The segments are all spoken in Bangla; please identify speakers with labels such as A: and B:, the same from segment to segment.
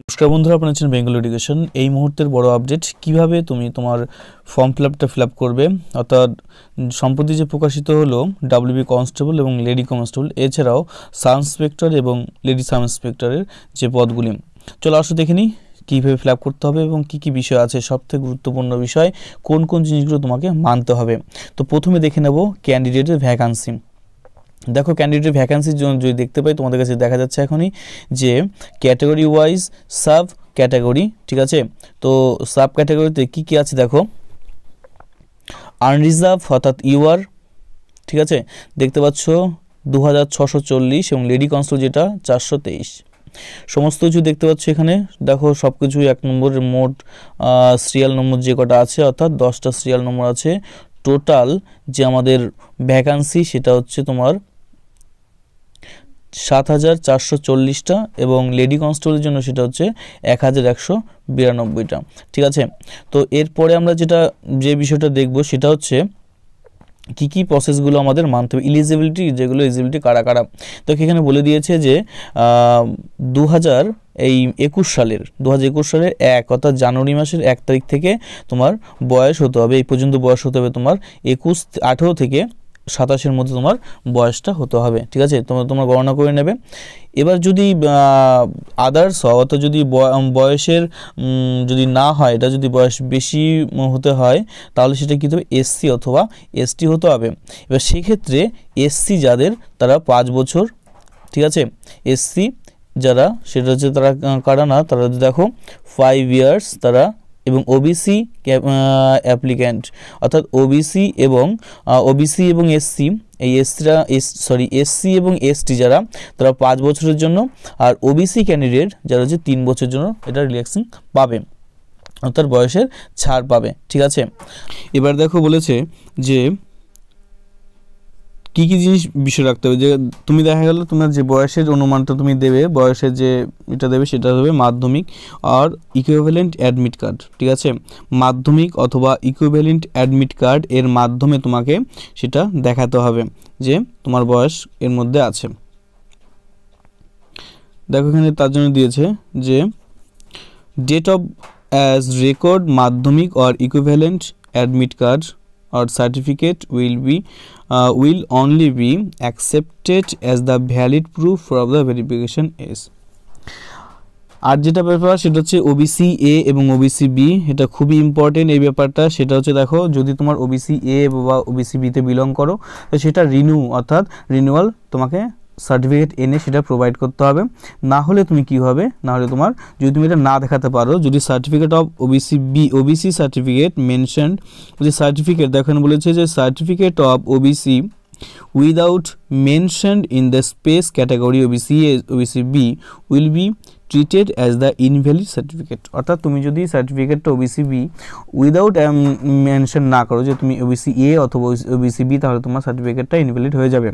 A: নমস্কার বন্ধুরা আপনারা আছেন বেঙ্গল এডুকেশন এই মুহূর্তের বড় আপডেট কিভাবে তুমি তোমার ফর্ম ফিল আপটা ফিল আপ করবে অর্থাৎ সম্প্রতি যে প্রকাশিত হলো ডাব্লিউবি কনস্টেবল এবং লেডি কনস্টেবল এছাড়াও সাব ইন্সপেক্টর এবং লেডি সাব ইন্সপেক্টরের যে পদগুলি চলো আসো দেখে নিই কীভাবে ফিল করতে হবে এবং কি কি বিষয় আছে সবথেকে গুরুত্বপূর্ণ বিষয় কোন কোন জিনিসগুলো তোমাকে মানতে হবে তো প্রথমে দেখে নেব ক্যান্ডিডেটের ভ্যাকান্সি দেখো ক্যান্ডিডেট ভ্যাকান্সির জন্য যদি দেখতে পাই তোমাদের কাছে দেখা যাচ্ছে এখনই যে ক্যাটাগরি ওয়াইজ সাব ক্যাটাগরি ঠিক আছে তো সাব ক্যাটাগরিতে কি কি আছে দেখো আনরিজার্ভ অর্থাৎ ইউআর ঠিক আছে দেখতে পাচ্ছ দু হাজার এবং লেডি কনস্টল যেটা চারশো সমস্ত কিছু দেখতে পাচ্ছ এখানে দেখো সব কিছু এক নম্বরের মোট সিরিয়াল নম্বর যে কটা আছে অর্থাৎ দশটা সিরিয়াল নম্বর আছে টোটাল যে আমাদের ভ্যাকান্সি সেটা হচ্ছে তোমার সাত হাজার চারশো চল্লিশটা এবং লেডি কনস্টেবলের জন্য সেটা হচ্ছে এক হাজার একশো বিরানব্বইটা ঠিক আছে তো এরপরে আমরা যেটা যে বিষয়টা দেখব সেটা হচ্ছে কী কী প্রসেসগুলো আমাদের মানতে হবে ইলিজিবিলিটি যেগুলো ইলিজিবিলিটি কারা কারা তো এখানে বলে দিয়েছে যে দু এই একুশ সালের দু হাজার একুশ সালের এক অর্থাৎ জানুয়ারি মাসের এক তারিখ থেকে তোমার বয়স হতে হবে এই পর্যন্ত বয়স হতে হবে তোমার একুশ আঠেরো থেকে সাতাশের মধ্যে তোমার বয়সটা হতে হবে ঠিক আছে তোমরা তোমরা গণনা করে নেবে এবার যদি আদার্স হয় অর্থাৎ যদি বয়সের যদি না হয় এটা যদি বয়স বেশি হতে হয় তাহলে সেটা কী হবে এসসি অথবা এসটি হতে হবে এবার সেক্ষেত্রে এসসি যাদের তারা পাঁচ বছর ঠিক আছে এসসি যারা সেটা হচ্ছে তারা কারা না তারা দেখো ফাইভ ইয়ার্স তারা এবং ওবিসি অ্যাপ্লিক্যান্ট অর্থাৎ ওবিসি এবং ওবিসি এবং এসসি এই এসরা এস সরি এসসি এবং এসটি যারা তারা পাঁচ বছরের জন্য আর ওবিসি ক্যান্ডিডেট যারা হচ্ছে তিন বছরের জন্য এটা রিল্যাক্সিং পাবে অর্থাৎ বয়সের ছাড় পাবে ঠিক আছে এবার দেখো বলেছে যে কি কি জিনিস বিষয় রাখতে হবে যে তুমি দেখা গেল তোমার যে বয়সের অনুমানটা তুমি দেবে বয়সের যে এটা দেবে সেটা হবে মাধ্যমিক আর ইকুইভ্যালেন্ট অ্যাডমিট কার্ড ঠিক আছে মাধ্যমিক অথবা ইকুইভ্যালেন্ট অ্যাডমিট কার্ড এর মাধ্যমে তোমাকে সেটা দেখাতে হবে যে তোমার বয়স এর মধ্যে আছে দেখো এখানে তার জন্য দিয়েছে যে date of as record Madhyamik or equivalent admit card আর certificate will be uh, will only be accepted as the valid proof for the verification is আর যেটা ব্যাপার সেটা হচ্ছে ওবিসি এ এবং ওবিসি বি এটা খুবই ইম্পর্টেন্ট এই ব্যাপারটা সেটা হচ্ছে দেখো যদি তোমার ওবিসি এ বা ওবিসি বিতে বিলং করো তো সেটা রিনিউ অর্থাৎ রিনিউয়াল তোমাকে সার্টিফিকেট এনে সেটা প্রোভাইড করতে হবে না হলে তুমি কি হবে না হলে তোমার যদি তুমি এটা না দেখাতে পারো যদি certificate of OBC B OBC certificate mention যে সার্টিফিকেট দেখেন বলেছে যে certificate of OBC without mentioned in the space category OBC OBC B will be treated as the invalid certificate অর্থাৎ তুমি যদি সার্টিফিকেটটা ওবিসি বি উইদাউট মেনশন না করো যে তুমি ওবিসি এ অথবা ওবিসি বি তাহলে তোমার সার্টিফিকেটটা ইনভ্যালিড হয়ে যাবে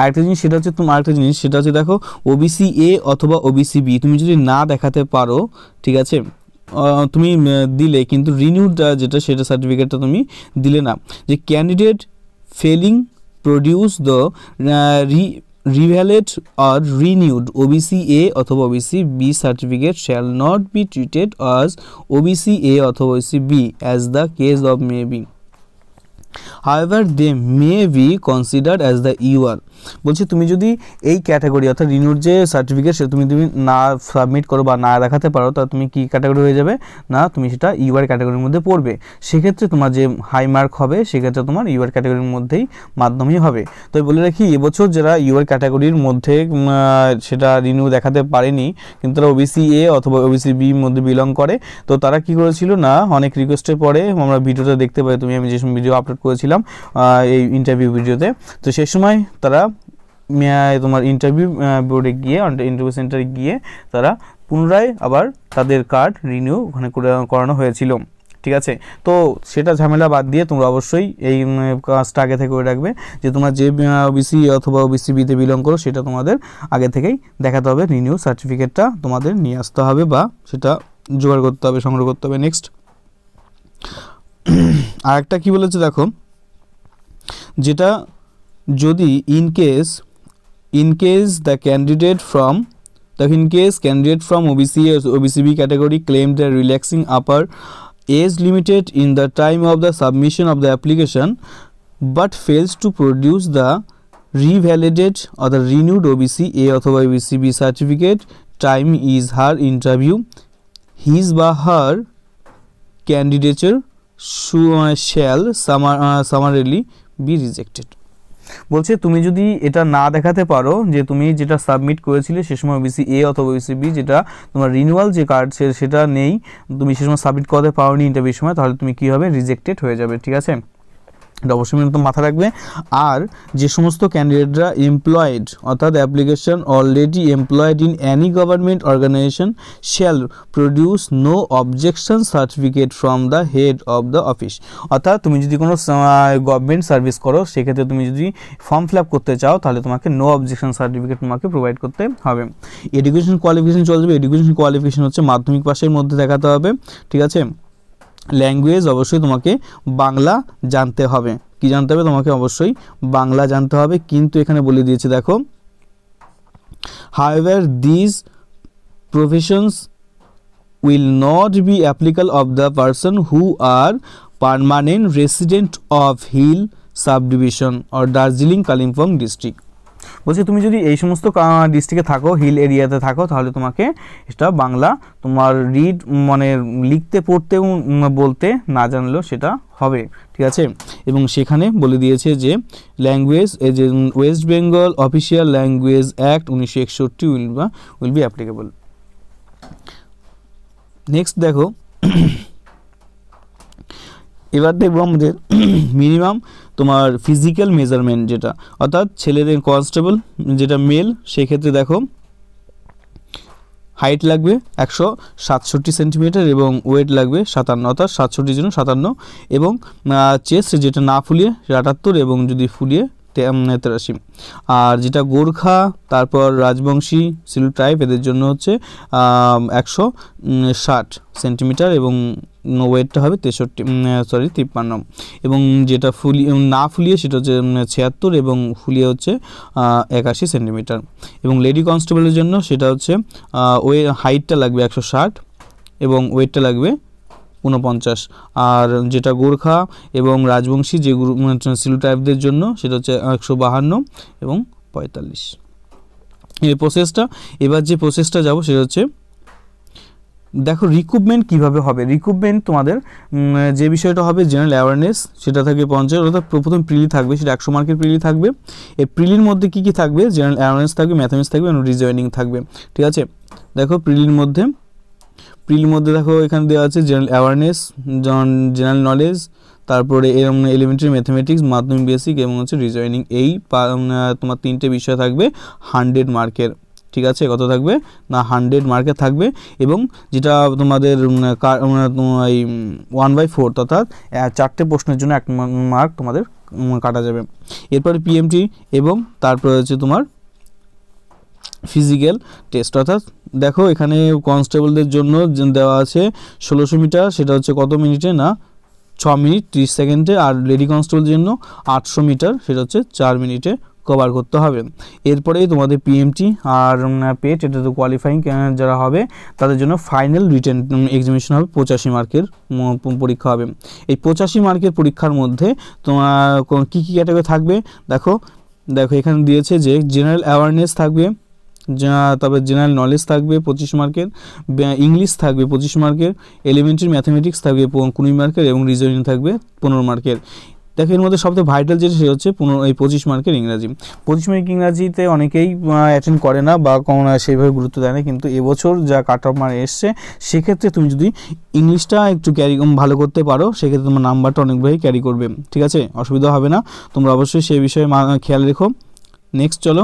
A: আরেকটা জিনিস সেটা হচ্ছে তোমার আরেকটা জিনিস সেটা হচ্ছে দেখো ওবিসি এ অথবা ওবিসি বি তুমি যদি না দেখাতে পারো ঠিক আছে তুমি দিলে কিন্তু রিনিউড যেটা সেটা সার্টিফিকেটটা তুমি দিলে না যে ক্যান্ডিডেট ফেলিং প্রডিউস দ্য রি রিভ্যালেট আর রিনিউড ওবিসি এ অথবা OBC B certificate shall not be treated as OBC A অথবা OBC B as the case of may be however they may be consider as the UR বলছি তুমি যদি এই ক্যাটাগরি অর্থাৎ রিনিউর যে সার্টিফিকেট সেটা তুমি তুমি না সাবমিট করো বা না দেখাতে পারো তা তুমি কি ক্যাটাগরি হয়ে যাবে না তুমি সেটা ইউআর e ক্যাটাগরির মধ্যে পড়বে সেক্ষেত্রে তোমার যে হাই মার্ক হবে সেক্ষেত্রে তোমার ইউআর e ক্যাটাগরির মধ্যেই মাধ্যমিক হবে তো বলে রাখি এবছর যারা ইউআর e ক্যাটাগরির মধ্যে সেটা রিনিউ দেখাতে পারেনি কিন্তু তারা ওবিসি এ অথবা ওবিসি বি মধ্যে বিলং করে তো তারা কি করেছিল না অনেক রিকোয়েস্টের পরে আমরা ভিডিওটা দেখতে পাই তুমি আমি যে ভিডিও আপলোড করেছিলাম এই ইন্টারভিউ ভিডিওতে তো সেই সময় তারা তোমার ইন্টারভিউ বোর্ডে গিয়ে ইন্টারভিউ সেন্টারে গিয়ে তারা পুনরায় আবার তাদের কার্ড রিনিউ ওখানে করানো হয়েছিল ঠিক আছে তো সেটা ঝামেলা বাদ দিয়ে তোমরা অবশ্যই এই কাজটা আগে থেকে করে রাখবে যে তোমার যে ওবিসি অথবা ওবিসি বিতে বিলং করো সেটা তোমাদের আগে থেকেই দেখাতে হবে রিনিউ সার্টিফিকেটটা তোমাদের নিয়ে আসতে হবে বা সেটা জোগাড় করতে হবে সংগ্রহ করতে হবে নেক্সট আর একটা কী বলেছে দেখো যেটা যদি in case in case the candidate from the in case candidate from OBC OBC B category claim the relaxing upper age limited in the time of the submission of the application but fails to produce the revalidated or the renewed OBC A অথবা OBC B certificate time is her interview his বা হার ক্যান্ডিডেটের শ্যাল সামারেলি বি রিজেক্টেড বলছে তুমি যদি এটা না দেখাতে পারো যে তুমি যেটা সাবমিট করেছিলে সে সময় ওবিসি এ অথবা ওবিসি বি যেটা তোমার রিনিউয়াল যে কার্ড সেটা নেই তুমি সে সময় সাবমিট করতে পারোনি ইন্টারভিউ সময় তাহলে তুমি কী হবে রিজেক্টেড হয়ে যাবে ঠিক আছে এটা অবশ্যই একদম মাথা রাখবে আর যে সমস্ত ক্যান্ডিডেটরা এমপ্লয়েড অর্থাৎ application already employed in any government organisation shall produce no objection certificate from the head of the office অর্থাৎ তুমি যদি কোনো গভর্নমেন্ট সার্ভিস করো সেক্ষেত্রে তুমি যদি ফর্ম ফিল করতে চাও তাহলে তোমাকে নো অবজেকশন সার্টিফিকেট তোমাকে প্রোভাইড করতে হবে এডুকেশন কোয়ালিফিকেশন চলে যাবে এডুকেশন কোয়ালিফিকেশন হচ্ছে মাধ্যমিক পাশের মধ্যে দেখাতে হবে ঠিক আছে ল্যাঙ্গুয়েজ অবশ্যই তোমাকে বাংলা জানতে হবে কি জানতে হবে তোমাকে অবশ্যই বাংলা জানতে হবে কিন্তু এখানে বলে দিয়েছে দেখো however these professions will not be applicable of the person who are permanent resident of hill subdivision or Darjeeling Kalimpong district বলছি তুমি যদি এই সমস্ত ডিস্ট্রিক্টে থাকো হিল এরিয়াতে থাকো তাহলে তোমাকে এটা বাংলা তোমার রিড মানে লিখতে পড়তেও বলতে না জানলেও সেটা হবে ঠিক আছে এবং সেখানে বলে দিয়েছে যে ল্যাঙ্গুয়েজ যে West Bengal official language act উনিশশো একষট্টি উইল বা উইল বি অ্যাপ্লিকেবল নেক্সট দেখো এবার দেখবো আমাদের মিনিমাম তোমার ফিজিক্যাল মেজারমেন্ট যেটা অর্থাৎ ছেলেদের কনস্টেবল যেটা মেল সেক্ষেত্রে দেখো হাইট লাগবে একশো সাতষট্টি সেন্টিমিটার এবং ওয়েট লাগবে সাতান্ন অর্থাৎ সাতষট্টির জন্য সাতান্ন এবং চেস্ট যেটা না ফুলিয়ে আটাত্তর এবং যদি ফুলিয়ে তেরাশি আর যেটা গোর্খা তারপর রাজবংশী সিলু ট্রাইব এদের জন্য হচ্ছে একশো ষাট সেন্টিমিটার এবং ওয়েটটা হবে তেষট্টি সরি তিপ্পান্ন এবং যেটা ফুলিয়ে না ফুলিয়ে সেটা হচ্ছে ছিয়াত্তর এবং ফুলিয়ে হচ্ছে একাশি সেন্টিমিটার এবং লেডি কনস্টেবলের জন্য সেটা হচ্ছে ওয়ে হাইটটা লাগবে একশো ষাট এবং ওয়েটটা লাগবে উনপঞ্চাশ আর যেটা গোর্খা এবং রাজবংশী যে সিলু টাইপদের জন্য সেটা হচ্ছে একশো বাহান্ন এবং পঁয়তাল্লিশ এই প্রসেসটা এবার যে প্রসেসটা যাব সেটা হচ্ছে দেখো রিক্রুটমেন্ট কিভাবে হবে রিক্রুটমেন্ট তোমাদের যে বিষয়টা হবে জেনারেল অ্যাওয়ারনেস সেটা থাকবে পঞ্চাশ অর্থাৎ প্রথম প্রিলি থাকবে সেটা একশো মার্কের প্রিলি থাকবে এই প্রিলির মধ্যে কী কী থাকবে জেনারেল অ্যাওয়ারনেস থাকবে ম্যাথামেটিক্স থাকবে রিজয়নিং থাকবে ঠিক আছে দেখো প্রিলির মধ্যে প্রিলির মধ্যে দেখো এখানে দেওয়া আছে জেনারেল অ্যাওয়ারনেস যেমন জেনারেল নলেজ তারপরে এরকম এলিমেন্টারি ম্যাথামেটিক্স মাধ্যমিক বেসিক এবং হচ্ছে রিজয়নিং এই তোমার তিনটে বিষয় থাকবে হান্ড্রেড মার্কের ঠিক আছে কত থাকবে না হান্ড্রেড মার্কে থাকবে এবং যেটা তোমাদের এই ওয়ান বাই ফোর অর্থাৎ চারটে প্রশ্নের জন্য এক মার্ক তোমাদের কাটা যাবে এরপরে পিএমটি এবং তারপরে হচ্ছে তোমার ফিজিক্যাল টেস্ট অর্থাৎ দেখো এখানে কনস্টেবলদের জন্য দেওয়া আছে ষোলোশো মিটার সেটা হচ্ছে কত মিনিটে না ছ মিনিট ত্রিশ সেকেন্ডে আর লেডি কনস্টেবলের জন্য আটশো মিটার সেটা হচ্ছে চার মিনিটে কভার করতে হবে এরপরেই তোমাদের পিএমটি আর পেট এটা তো কোয়ালিফাইং যারা হবে তাদের জন্য ফাইনাল রিটেন এক্সামিনেশন হবে পঁচাশি মার্কের পরীক্ষা হবে এই পঁচাশি মার্কের পরীক্ষার মধ্যে তোমার কী কী ক্যাটাগরি থাকবে দেখো দেখো এখানে দিয়েছে যে জেনারেল অ্যাওয়ারনেস থাকবে তারপরে জেনারেল নলেজ থাকবে পঁচিশ মার্কের ইংলিশ থাকবে পঁচিশ মার্কের এলিমেন্টারি ম্যাথামেটিক্স থাকবে কুড়ি মার্কের এবং রিজনিং থাকবে পনেরো মার্কের দেখো এর মধ্যে সবচেয়ে ভাইটাল যেটা সেটা হচ্ছে পনেরো এই পঁচিশ মার্কের ইংরাজি পঁচিশ মার্কের ইংরাজিতে অনেকেই অ্যাটেন্ড করে না বা সেইভাবে গুরুত্ব দেয় না কিন্তু এবছর যা কাট অফ মার্ক এসছে সেক্ষেত্রে তুমি যদি ইংলিশটা একটু ক্যারি ভালো করতে পারো সেক্ষেত্রে তোমার নাম্বারটা অনেকভাবেই ক্যারি করবে ঠিক আছে অসুবিধা হবে না তোমরা অবশ্যই সেই বিষয়ে খেয়াল রেখো নেক্সট চলো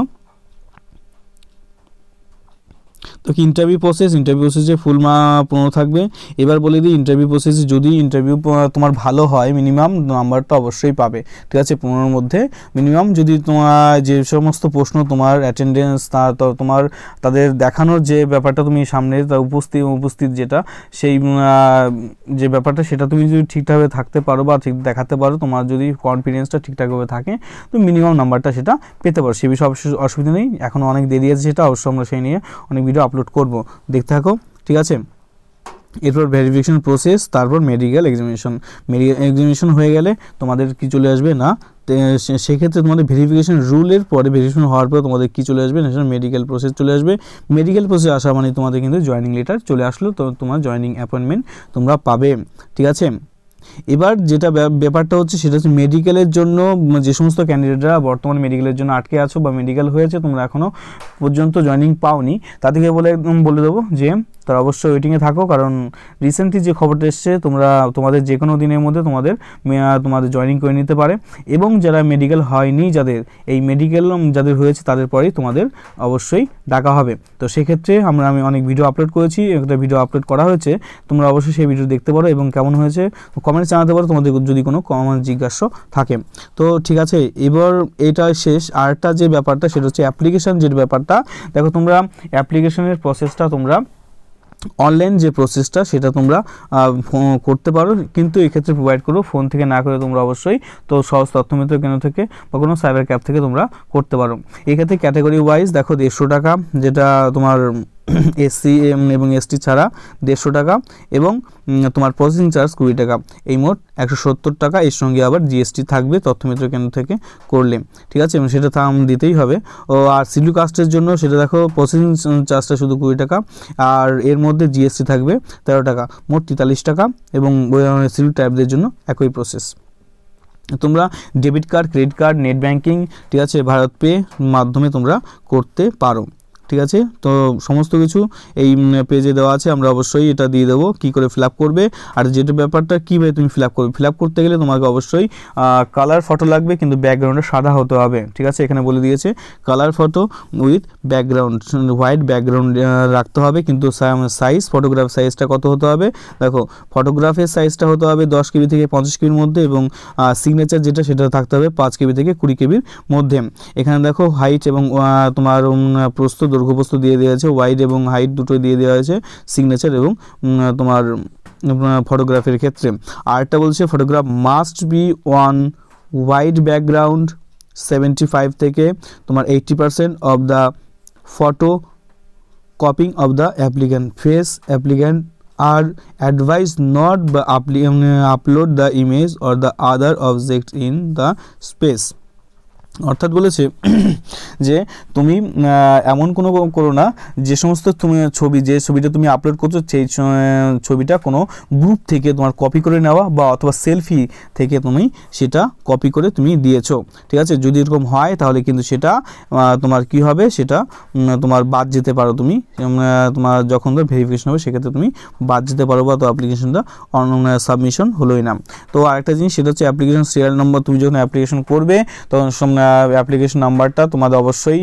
A: তো ইন্টারভিউ প্রসেস ইন্টারভিউ প্রসেসে ফুল মা পনেরো থাকবে এবার বলে দিই ইন্টারভিউ প্রসেসে যদি ইন্টারভিউ তোমার ভালো হয় মিনিমাম নাম্বারটা অবশ্যই পাবে ঠিক আছে পনেরোর মধ্যে মিনিমাম যদি তোমার যে সমস্ত প্রশ্ন তোমার অ্যাটেন্ডেন্স তোমার তাদের দেখানোর যে ব্যাপারটা তুমি সামনে তা উপস্থিত উপস্থিত যেটা সেই যে ব্যাপারটা সেটা তুমি যদি ঠিকঠাকভাবে থাকতে পারো বা ঠিক দেখাতে পারো তোমার যদি কনফিডেন্সটা ঠিকঠাকভাবে থাকে তো মিনিমাম নাম্বারটা সেটা পেতে পারো সে বিষয়ে অসুবিধা নেই এখন অনেক দেরি আছে সেটা অবশ্যই আমরা সেই নিয়ে অনেক ভিডিও আপলোড করব দেখতে থাকো ঠিক আছে এরপর ভেরিফিকেশন প্রসেস তারপর মেডিকেল এক্সামিনেশন মেডিকেল এক্সামিনেশন হয়ে গেলে তোমাদের কি চলে আসবে না সেক্ষেত্রে তোমাদের ভেরিফিকেশন রুলের পরে ভেরিফিকেশন হওয়ার পর তোমাদের কি চলে আসবে ন্যাশনাল মেডিকেল প্রসেস চলে আসবে মেডিকেল প্রসেস আসা মানে তোমাদের কিন্তু জয়নিং লেটার চলে আসলো তো তোমার জয়নিং অ্যাপয়েন্টমেন্ট তোমরা পাবে ঠিক আছে এবার যেটা ব্যাপারটা হচ্ছে সেটা হচ্ছে মেডিকেলের জন্য মানে যে সমস্ত ক্যান্ডিডেটরা বর্তমানে মেডিকেলের জন্য আটকে আছো বা মেডিকেল হয়েছে তোমরা এখনও পর্যন্ত জয়নিং পাওনি তাদেরকে বলে বলে দেবো যে তারা অবশ্যই ওয়েটিংয়ে থাকো কারণ রিসেন্টলি যে খবরটা এসছে তোমরা তোমাদের যে কোনো দিনের মধ্যে তোমাদের তোমাদের জয়নিং করে নিতে পারে এবং যারা মেডিকেল হয়নি যাদের এই মেডিকেল যাদের হয়েছে তাদের পরেই তোমাদের অবশ্যই ডাকা হবে তো সেক্ষেত্রে আমরা আমি অনেক ভিডিও আপলোড করেছি একটা ভিডিও আপলোড করা হয়েছে তোমরা অবশ্যই সেই ভিডিও দেখতে পারো এবং কেমন হয়েছে কমেন্টস জানাতে পারো তোমাদের যদি কোনো কমেন্ট জিজ্ঞাস্য থাকে তো ঠিক আছে এবার এটা শেষ আরটা যে ব্যাপারটা সেটা হচ্ছে অ্যাপ্লিকেশান যে ব্যাপারটা দেখো তোমরা অ্যাপ্লিকেশনের প্রসেসটা তোমরা অনলাইন যে প্রসেসটা সেটা তোমরা করতে পারো কিন্তু এক্ষেত্রে প্রোভাইড করো ফোন থেকে না করে তোমরা অবশ্যই তো সহজ তথ্যমিত্র কেন্দ্র থেকে বা কোনো সাইবার ক্যাব থেকে তোমরা করতে পারো এক্ষেত্রে ক্যাটাগরি ওয়াইজ দেখো দেড়শো টাকা যেটা তোমার এসসি এম এবং এসটি ছাড়া দেড়শো টাকা এবং তোমার প্রসেসিং চার্জ কুড়ি টাকা এই মোট একশো টাকা এর সঙ্গে আবার জিএসটি থাকবে তথ্যমিত্র কেন্দ্র থেকে করলে ঠিক আছে এবং সেটা থাম দিতেই হবে ও আর সিডিউ কাস্টের জন্য সেটা দেখো প্রসেসিং চার্জটা শুধু কুড়ি টাকা আর এর মধ্যে জিএসটি থাকবে তেরো টাকা মোট তেতাল্লিশ টাকা এবং সিডিউ টাইপদের মানে জন্য একই প্রসেস তোমরা debit card credit card net banking ঠিক আছে ভারত পে মাধ্যমে তোমরা করতে পারো ঠিক আছে তো সমস্ত কিছু এই পেজে দেওয়া আছে আমরা অবশ্যই এটা দিয়ে দেবো কি করে ফিল করবে আর যেটা ব্যাপারটা কীভাবে তুমি ফিল করবে ফিল করতে গেলে তোমাকে অবশ্যই কালার ফটো লাগবে কিন্তু ব্যাকগ্রাউন্ডে সাদা হতে হবে ঠিক আছে এখানে বলে দিয়েছে colour photo with background white background রাখতে হবে কিন্তু সাইজ ফটোগ্রাফ সাইজটা কত হতে হবে দেখো ফটোগ্রাফের সাইজটা হতে হবে দশ কেবি থেকে পঞ্চাশ কেবির মধ্যে এবং সিগনেচার যেটা সেটা থাকতে হবে পাঁচ কেবি থেকে কুড়ি কেবির মধ্যে এখানে দেখো হাইট এবং তোমার প্রস্তুত দৈর্ঘ্যবস্তু দিয়ে দেওয়া আছে ওয়াইড এবং হাইট দুটো দিয়ে দেওয়া হয়েছে সিগনেচার এবং তোমার ফটোগ্রাফির ক্ষেত্রে একটা বলছে photograph must be one wide background seventy five থেকে তোমার eighty percent of the photo copying of the applicant face applicant are advice not বা upload the image or the other object in the space অর্থাৎ বলেছে যে তুমি এমন কোনো করো না যে সমস্ত তুমি ছবি যে ছবিটা তুমি আপলোড করছো সেই ছবিটা কোনো গ্রুপ থেকে তোমার কপি করে নেওয়া বা অথবা সেলফি থেকে তুমি সেটা কপি করে তুমি দিয়েছো ঠিক আছে যদি এরকম হয় তাহলে কিন্তু সেটা তোমার কি হবে সেটা তোমার বাদ যেতে পারো তুমি তোমার যখন ধর ভেরিফিকেশন হবে সেক্ষেত্রে তুমি বাদ যেতে পারো বা তো অ্যাপ্লিকেশনটা সাবমিশন হলোই না তো আরেকটা জিনিস সেটা হচ্ছে অ্যাপ্লিকেশন সিরিয়াল নম্বর তুমি যখন অ্যাপ্লিকেশন করবে তখন অ্যাপ্লিকেশন নাম্বারটা তোমাদের অবশ্যই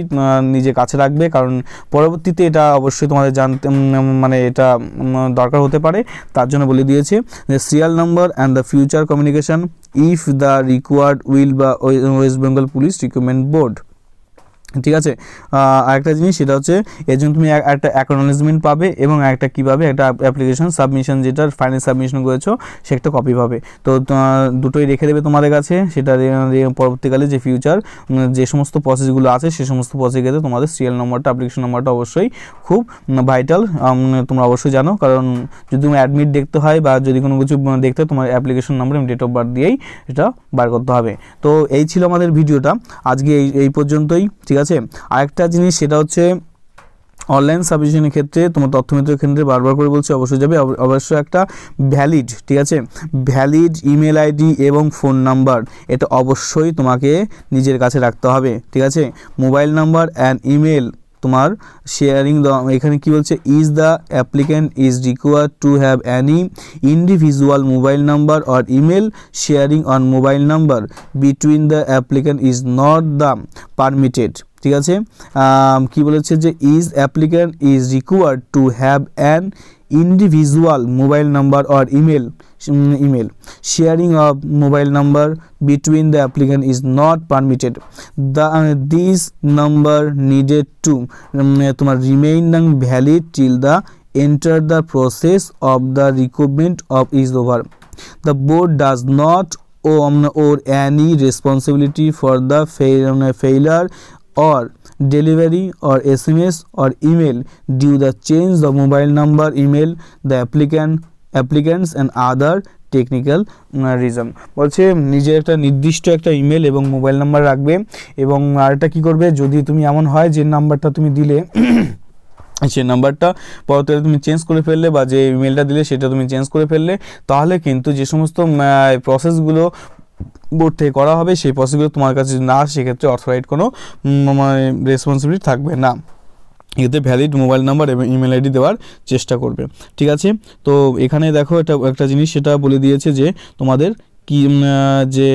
A: নিজে কাছে রাখবে কারণ পরবর্তীতে এটা অবশ্যই তোমাদের জানতে মানে এটা দরকার হতে পারে তার জন্য বলে দিয়েছে যে serial number and the future communication if the required will বা West Bengal police recruitment board ঠিক আছে আরেকটা জিনিস সেটা হচ্ছে এর জন্য তুমি একটা অ্যাকনোলেজমেন্ট পাবে এবং একটা কী পাবে একটা অ্যাপ্লিকেশন সাবমিশন যেটা ফাইনাল সাবমিশন করেছো সেটা কপি পাবে তো দুটোই রেখে দেবে তোমাদের কাছে সেটা পরবর্তীকালে যে ফিউচার যে সমস্ত প্রসেসগুলো আছে সে সমস্ত প্রসেস ক্ষেত্রে তোমাদের সিরিয়াল নম্বরটা অ্যাপ্লিকেশন নম্বরটা অবশ্যই খুব ভাইটাল তোমরা অবশ্যই জানো কারণ যদি তুমি অ্যাডমিট দেখতে হয় বা যদি কোনো কিছু দেখতে হয় তোমার অ্যাপ্লিকেশন নম্বর এবং ডেট অফ বার্থ দিয়েই এটা বার করতে হবে তো এই ছিল আমাদের ভিডিওটা আজকে এই এই পর্যন্তই ঠিক আছে আছে আরেকটা জিনিস সেটা হচ্ছে অনলাইন সাবমিশনের ক্ষেত্রে তোমার তথ্যমিত্র কেন্দ্রে বারবার করে বলছি অবশ্যই যাবে অবশ্যই একটা ভ্যালিড ঠিক আছে ভ্যালিড ইমেল আইডি এবং ফোন নাম্বার এটা অবশ্যই তোমাকে নিজের কাছে রাখতে হবে ঠিক আছে মোবাইল নাম্বার অ্যান্ড ইমেল তোমার শেয়ারিং এখানে কি বলছে is the applicant is require to have any individual mobile number or email sharing on mobile number between the applicant is not the permitted ঠিক আছে কি বলেছে যে is applicant is required to have an individual mobile number or email email sharing of mobile number between the applicant is not permitted the this number needed to তোমার remaining valid till the enter the process of the recruitment of is over the board does not own or any responsibility for the failure or delivery or SMS or email due the change the mobile number email the applicant applicants and other technical reason uh, বলছে নিজের একটা নির্দিষ্ট একটা ইমেল এবং মোবাইল নাম্বার রাখবে এবং আরেকটা কি করবে যদি তুমি এমন হয় যে নাম্বারটা তুমি দিলে সেই নাম্বারটা পরবর্তীতে তুমি চেঞ্জ করে ফেললে বা যে ইমেলটা দিলে সেটা তুমি চেঞ্জ করে ফেললে তাহলে কিন্তু যে সমস্ত প্রসেসগুলো বোর্ড থেকে করা হবে সেই প্রসেসগুলো তোমার কাছে না সেক্ষেত্রে অথরাইড কোনো মানে রেসপন্সিবিলিটি থাকবে না এতে ভ্যালিড মোবাইল নাম্বার এবং ইমেল আইডি দেওয়ার চেষ্টা করবে ঠিক আছে তো এখানে দেখো এটা একটা জিনিস সেটা বলে দিয়েছে যে তোমাদের কি যে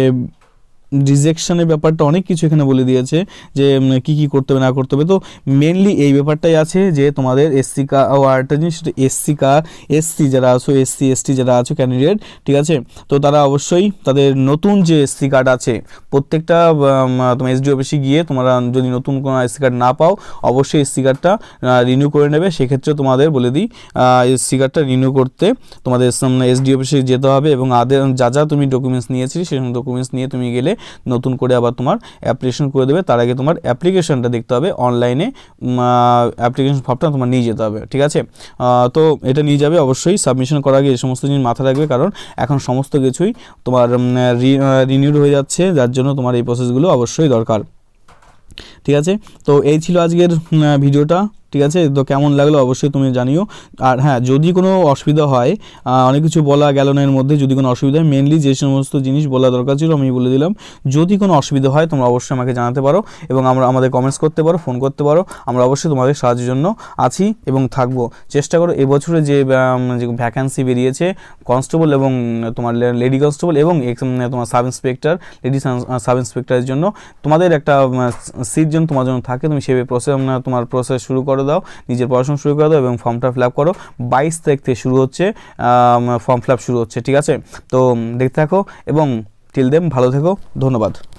A: রিজেকশনের ব্যাপারটা অনেক কিছু এখানে বলে দিয়েছে যে কি কি করতে হবে না করতে হবে তো মেনলি এই ব্যাপারটাই আছে যে তোমাদের এসসি কা ও আরেকটা জিনিস সেটা এসসি কা এসসি যারা আছো এসসি এসটি যারা আছো ক্যান্ডিডেট ঠিক আছে তো তারা অবশ্যই তাদের নতুন যে এসসি কার্ড আছে প্রত্যেকটা তোমার এসডি অফিসে গিয়ে তোমরা যদি নতুন কোনো এসসি কার্ড না পাও অবশ্যই এসসি কার্ডটা রিনিউ করে নেবে সেক্ষেত্রে তোমাদের বলে দিই এসসি কার্ডটা রিনিউ করতে তোমাদের এসডি অফিসে যেতে হবে এবং আদের যা যা তুমি ডকুমেন্টস নিয়েছিলে সেই ডকুমেন্টস নিয়ে তুমি গেলে নতুন করে আবার তোমার অ্যাপ্লিকেশন করে দেবে তার আগে তোমার অ্যাপ্লিকেশনটা দেখতে হবে অনলাইনে অ্যাপ্লিকেশন ফর্মটা তোমার নিয়ে যেতে হবে ঠিক আছে তো এটা নিয়ে যাবে অবশ্যই সাবমিশন করার আগে এই সমস্ত জিনিস মাথায় রাখবে কারণ এখন সমস্ত কিছুই তোমার রিনিউড হয়ে যাচ্ছে যার জন্য তোমার এই প্রসেসগুলো অবশ্যই দরকার ঠিক আছে তো এই ছিল আজকের ভিডিওটা ঠিক আছে তো কেমন লাগলো অবশ্যই তুমি জানিও আর হ্যাঁ যদি কোনো অসুবিধা হয় অনেক কিছু বলা গেল না এর মধ্যে যদি কোনো অসুবিধা হয় মেনলি যে সমস্ত জিনিস বলা দরকার ছিল আমি বলে দিলাম যদি কোনো অসুবিধা হয় তোমরা অবশ্যই আমাকে জানাতে পারো এবং আমরা আমাদের কমেন্টস করতে পারো ফোন করতে পারো আমরা অবশ্যই তোমাদের সাহায্যের জন্য আছি এবং থাকবো চেষ্টা করো এবছরে যে যে ভ্যাকান্সি বেরিয়েছে কনস্টেবল এবং তোমার লেডি কনস্টেবল এবং তোমার সাব ইন্সপেক্টর লেডি সাব ইন্সপেক্টরের জন্য তোমাদের একটা সিট যেন তোমার জন্য থাকে তুমি সে প্রসেস তোমার প্রসেস শুরু করো করে দাও নিজের পড়াশোনা শুরু করে দাও এবং ফর্মটা ফিল করো বাইশ তারিখ থেকে শুরু হচ্ছে ফর্ম ফিল শুরু হচ্ছে ঠিক আছে তো দেখতে থাকো এবং টিল দেম ভালো থেকো ধন্যবাদ